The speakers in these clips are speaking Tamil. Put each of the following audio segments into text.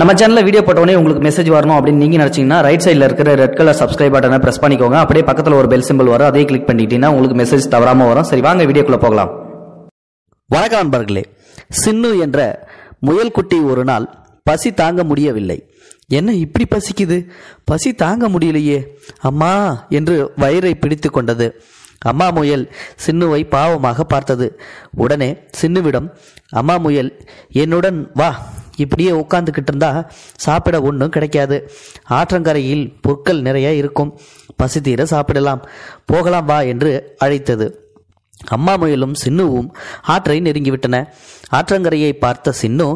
நம்ம சேனல்ல வீடியோ போட்டோடனே உங்களுக்கு மெசேஜ் வரணும் அப்படின்னு நீங்கள் நினைச்சீங்கன்னா ரைட் சைடில் இருக்கிற ரெட் கலர் சப்ஸ்கிரைப் பட்டனை பிரஸ் பண்ணிக்கோங்க அப்படியே பக்கத்தில் ஒரு பெல் சிம்பிள் வரும் அதே கிளிக் பண்ணிக்கிட்டீங்கன்னா உங்களுக்கு மெசேஜ் தவறாம வரும் சரி வாங்க வீடியோக்குள்ள போகலாம் வணக்கம் நண்பர்களே சின்னு என்ற முயல் குட்டி ஒரு நாள் பசி தாங்க முடியவில்லை என்ன இப்படி பசிக்குது பசி தாங்க முடியலையே அம்மா என்று வயிறை பிடித்து கொண்டது அம்மா முயல் சின்னுவை பாவமாக பார்த்தது உடனே சின்னுவிடம் அம்மா முயல் என்னுடன் வா இப்படியே உட்காந்துக்கிட்டு இருந்தால் சாப்பிட ஒன்றும் கிடைக்காது ஆற்றங்கரையில் பொருட்கள் நிறைய இருக்கும் பசி தீர சாப்பிடலாம் போகலாம் வா என்று அழைத்தது அம்மா முயலும் சின்னுவும் ஆற்றை நெருங்கிவிட்டன ஆற்றங்கரையை பார்த்த சின்னு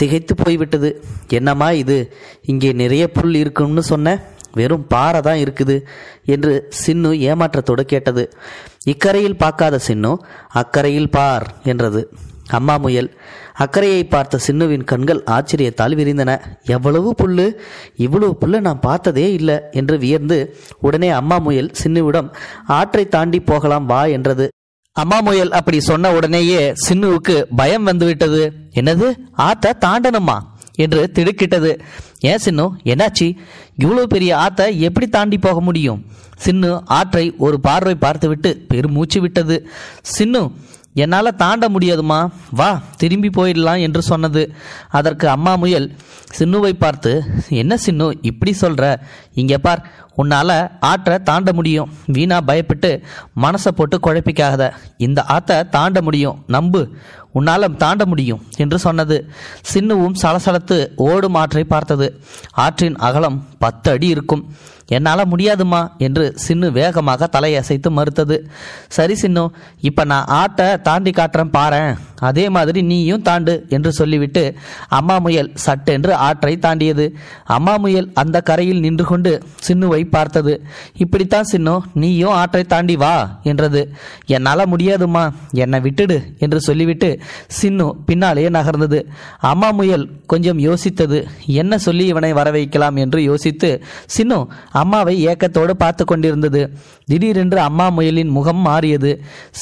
திகைத்து போய்விட்டது என்னம்மா இது இங்கே நிறைய புல் இருக்கும்னு சொன்ன வெறும் பாறை தான் இருக்குது என்று சின்னு ஏமாற்றத்தோடு கேட்டது இக்கரையில் பார்க்காத சின்னு அக்கரையில் பார் என்றது அம்மா முயல் அக்கறையை பார்த்த சின்னுவின் கண்கள் ஆச்சரியத்தால் விரிந்தன எவ்வளவு புல்லு இவ்வளவு புல்லு நான் பார்த்ததே இல்லை என்று வியர்ந்து உடனே அம்மா முயல் சின்னுவிடம் ஆற்றை தாண்டி போகலாம் வா என்றது அம்மா முயல் அப்படி சொன்ன உடனேயே சின்னுவுக்கு பயம் வந்துவிட்டது என்னது ஆத்த தாண்டணுமா என்று திடுக்கிட்டது ஏன் சின்னு என்னாச்சு இவ்வளோ பெரிய ஆத்த எப்படி தாண்டி போக முடியும் சின்னு ஆற்றை ஒரு பார்வை பார்த்துவிட்டு பெருமூச்சு விட்டது சின்னு என்னால் தாண்ட முடியாதுமா வா திரும்பி போயிடலாம் என்று சொன்னது அதற்கு அம்மா முயல் சின்னுவை பார்த்து என்ன சின்னு இப்படி சொல்கிற இங்கே பார் உன்னால் ஆற்றை தாண்ட முடியும் வீணா பயப்பட்டு மனசை போட்டு குழப்பிக்காத இந்த ஆற்றை தாண்ட முடியும் நம்பு உன்னால் தாண்ட முடியும் என்று சொன்னது சின்னுவும் சலசலத்து ஓடும் ஆற்றை பார்த்தது ஆற்றின் அகலம் பத்து அடி இருக்கும் என்னால் முடியாதுமா என்று சின்னு வேகமாக தலையசைத்து மறுத்தது சரி சின்னு இப்போ நான் ஆட்டை தாண்டி காட்டுறேன் பாரு அதே மாதிரி நீயும் தாண்டு என்று சொல்லிவிட்டு அம்மா முயல் சட்டென்று ஆற்றை தாண்டியது அம்மா முயல் அந்த கரையில் நின்று கொண்டு சின்னுவை பார்த்தது இப்படித்தான் சின்னு நீயும் ஆற்றை தாண்டி வா என்றது என்னால் முடியாதுமா என்னை விட்டுடு என்று சொல்லிவிட்டு சின்னு பின்னாலேயே நகர்ந்தது அம்மா முயல் கொஞ்சம் யோசித்தது என்ன சொல்லி இவனை வர வைக்கலாம் என்று யோசித்து சின்னு அம்மாவை ஏக்கத்தோடு பார்த்து கொண்டிருந்தது திடீரென்று அம்மா முயலின் முகம் மாறியது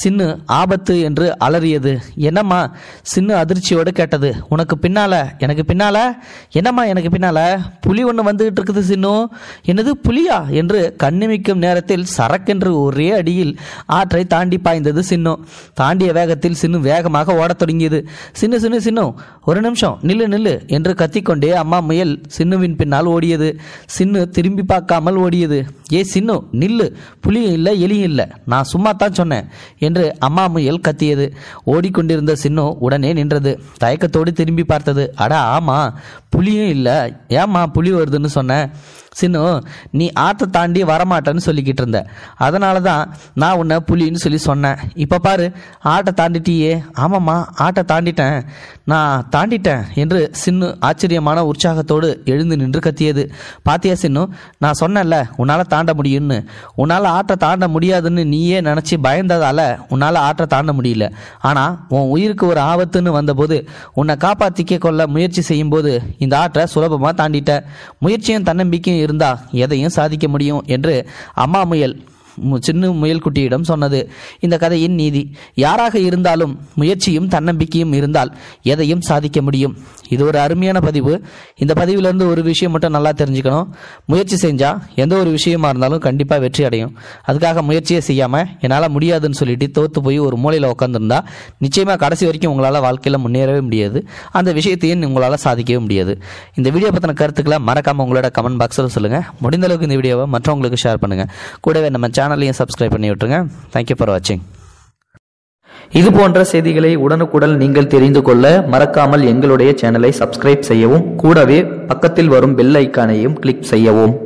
சின்னு ஆபத்து என்று அலறியது என்னம்மா சின்னு அதிர்ச்சியோடு கேட்டது உனக்கு பின்னால எனக்கு பின்னால என்னம்மா எனக்கு பின்னால புலி ஒன்று வந்துகிட்டு இருக்குது சின்னு என்னது புலியா என்று கண்ணிமிக்கும் நேரத்தில் சரக்கென்று ஒரே அடியில் ஆற்றை தாண்டி பாய்ந்தது சின்னம் தாண்டிய வேகத்தில் சின்னு வேகமாக ஓடத் தொடங்கியது சின்னு சின்னு சின்னு ஒரு நிமிஷம் நில்லு நில்லு என்று கத்திக்கொண்டே அம்மா முயல் சின்னுவின் பின்னால் ஓடியது சின்னு திரும்பி பார்க்காமல் ஓடியது ஏ சின்னு நில்லு புலியும் இல்லை எலியும் இல்லை நான் சும்மா தான் சொன்னேன் என்று அம்மா முயல் கத்தியது ஓடிக்கொண்டிருந்த சின்னு உடனே நின்றது தயக்கத்தோடு திரும்பி பார்த்தது அடா ஆமா புலியும் இல்லை ஏம்மா புலி வருதுன்னு சொன்னேன் சின்னு நீ ஆற்றை தாண்டி வரமாட்டேன்னு சொல்லிக்கிட்டு இருந்த அதனால தான் நான் உன்னை புலின்னு சொல்லி சொன்னேன் இப்போ பாரு ஆட்டை தாண்டிட்டியே ஆமாம்மா ஆட்டை தாண்டிட்டேன் நான் தாண்டிட்டேன் என்று சின்னு ஆச்சரியமான உற்சாகத்தோடு எழுந்து நின்று கத்தியது பாத்தியா சின்னு நான் சொன்னேன்ல உன்னால் தாண்ட முடியும்னு உன்னால் ஆட்டை தாண்ட முடியாதுன்னு நீயே நினச்சி பயந்ததால் உன்னால் ஆட்டை தாண்ட முடியல ஆனால் உன் உயிருக்கு ஒரு ஆபத்துன்னு வந்தபோது உன்னை காப்பாற்றிக்க கொள்ள முயற்சி செய்யும்போது இந்த ஆட்டை சுலபமாக தாண்டிட்டேன் முயற்சியும் தன்னம்பிக்கையும் இருந்தா எதையும் சாதிக்க முடியும் என்று அம்மா முயல் சின்ன முயல்குட்டியிடம் சொன்னது இந்த கதையின் நீதி யாராக இருந்தாலும் முயற்சியும் தன்னம்பிக்கையும் இருந்தால் எதையும் சாதிக்க முடியும் இது ஒரு அருமையான பதிவு இந்த பதிவிலேருந்து ஒரு விஷயம் மட்டும் நல்லா தெரிஞ்சுக்கணும் முயற்சி செஞ்சால் எந்த ஒரு விஷயமா இருந்தாலும் கண்டிப்பாக வெற்றி அடையும் அதுக்காக முயற்சியே செய்யாமல் என்னால் முடியாதுன்னு சொல்லிட்டு தோற்று போய் ஒரு மூலையில் உட்காந்துருந்தா நிச்சயமாக கடைசி வரைக்கும் உங்களால் வாழ்க்கையில் முன்னேறவே முடியாது அந்த விஷயத்தையும் உங்களால் சாதிக்கவே முடியாது இந்த வீடியோ பற்றின கருத்துக்களை மறக்காமல் உங்களோட கமெண்ட் பாக்ஸில் சொல்லுங்கள் முடிந்த அளவுக்கு இந்த வீடியோவை மற்றவங்களுக்கு ஷேர் பண்ணுங்கள் கூடவே நம்ம சேனல் சேனலையும் சப்ஸ்கிரைப் பண்ணி விட்டுருங்க தேங்க்யூ ஃபார் வாட்சிங் இது போன்ற செய்திகளை உடனுக்குடன் நீங்கள் தெரிந்து கொள்ள மறக்காமல் எங்களுடைய சேனலை சப்ஸ்கிரைப் செய்யவும் கூடவே பக்கத்தில் வரும் பெல் ஐக்கானையும் கிளிக் செய்யவும்